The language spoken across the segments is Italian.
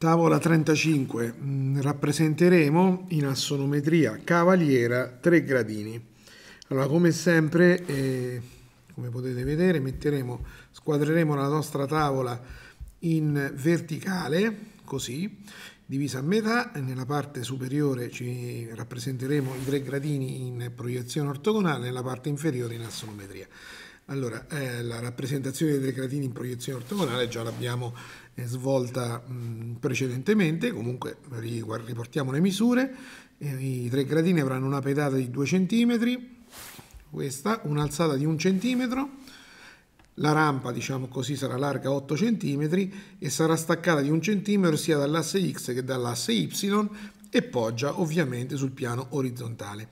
Tavola 35, mm, rappresenteremo in assonometria cavaliera 3 gradini. Allora, come sempre, eh, come potete vedere, metteremo, squadreremo la nostra tavola in verticale, così, divisa a metà, nella parte superiore ci rappresenteremo i tre gradini in proiezione ortogonale, nella parte inferiore in assonometria. Allora, eh, la rappresentazione dei gradini in proiezione ortogonale già l'abbiamo eh, svolta mh, precedentemente, comunque riportiamo le misure. Eh, I tre gradini avranno una pedata di 2 cm, questa, un'alzata di 1 cm, la rampa, diciamo così, sarà larga 8 cm e sarà staccata di 1 cm sia dall'asse X che dall'asse Y e poggia ovviamente sul piano orizzontale.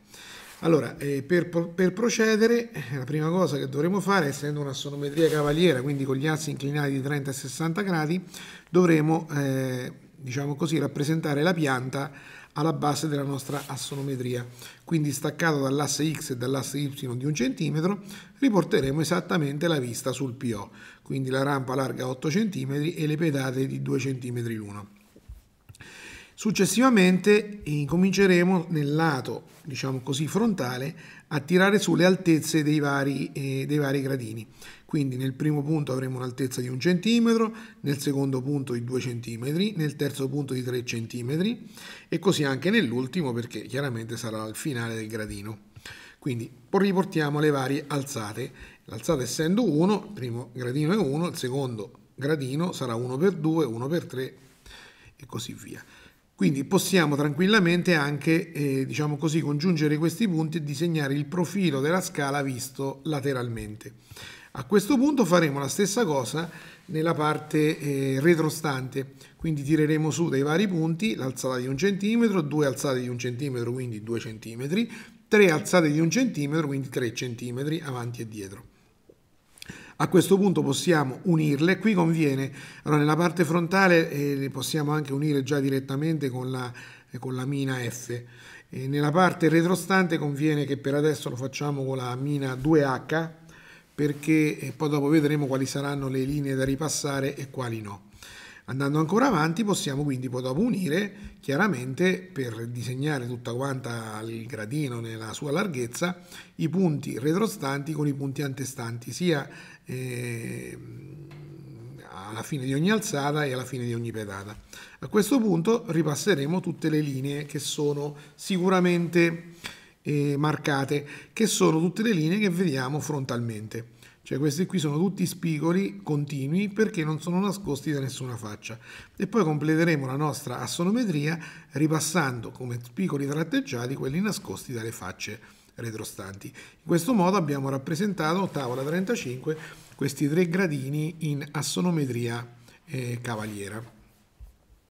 Allora, eh, per, per, procedere, eh, la prima cosa che dovremo fare, essendo una sonometria cavaliera, quindi con gli assi inclinati di 30 e 60 gradi, dovremo, eh, diciamo così, rappresentare la pianta alla base della nostra assonometria. Quindi staccato dall'asse X e dall'asse Y di un centimetro, riporteremo esattamente la vista sul PO, quindi la rampa larga 8 cm e le pedate di 2 cm l'uno. Successivamente incominceremo eh, nel lato, diciamo così, frontale a tirare sulle altezze dei vari, eh, dei vari gradini. Quindi nel primo punto avremo un'altezza di 1 cm, nel secondo punto di 2 cm, nel terzo punto di 3 cm e così anche nell'ultimo perché chiaramente sarà il finale del gradino. Quindi riportiamo le varie alzate. L'alzata essendo 1, il primo gradino è 1, il secondo gradino sarà 1 per 2, 1 per 3 e così via. Quindi possiamo tranquillamente anche, eh, diciamo così, congiungere questi punti e disegnare il profilo della scala visto lateralmente. A questo punto faremo la stessa cosa nella parte eh, retrostante, quindi tireremo su dai vari punti l'alzata di un centimetro, due alzate di un centimetro, quindi due centimetri, tre alzate di un centimetro, quindi tre centimetri avanti e dietro. A questo punto possiamo unirle, qui conviene, allora nella parte frontale eh, le possiamo anche unire già direttamente con la, eh, con la mina F. E nella parte retrostante conviene che per adesso lo facciamo con la mina 2H perché eh, poi dopo vedremo quali saranno le linee da ripassare e quali no. Andando ancora avanti possiamo quindi poi dopo unire, chiaramente per disegnare tutta quanta il gradino nella sua larghezza, i punti retrostanti con i punti antestanti, sia eh, alla fine di ogni alzata e alla fine di ogni pedata. A questo punto ripasseremo tutte le linee che sono sicuramente eh, marcate, che sono tutte le linee che vediamo frontalmente. Cioè questi qui sono tutti spigoli continui perché non sono nascosti da nessuna faccia. E poi completeremo la nostra assonometria ripassando come spigoli tratteggiati quelli nascosti dalle facce retrostanti. In questo modo abbiamo rappresentato, tavola 35, questi tre gradini in assonometria eh, cavaliera.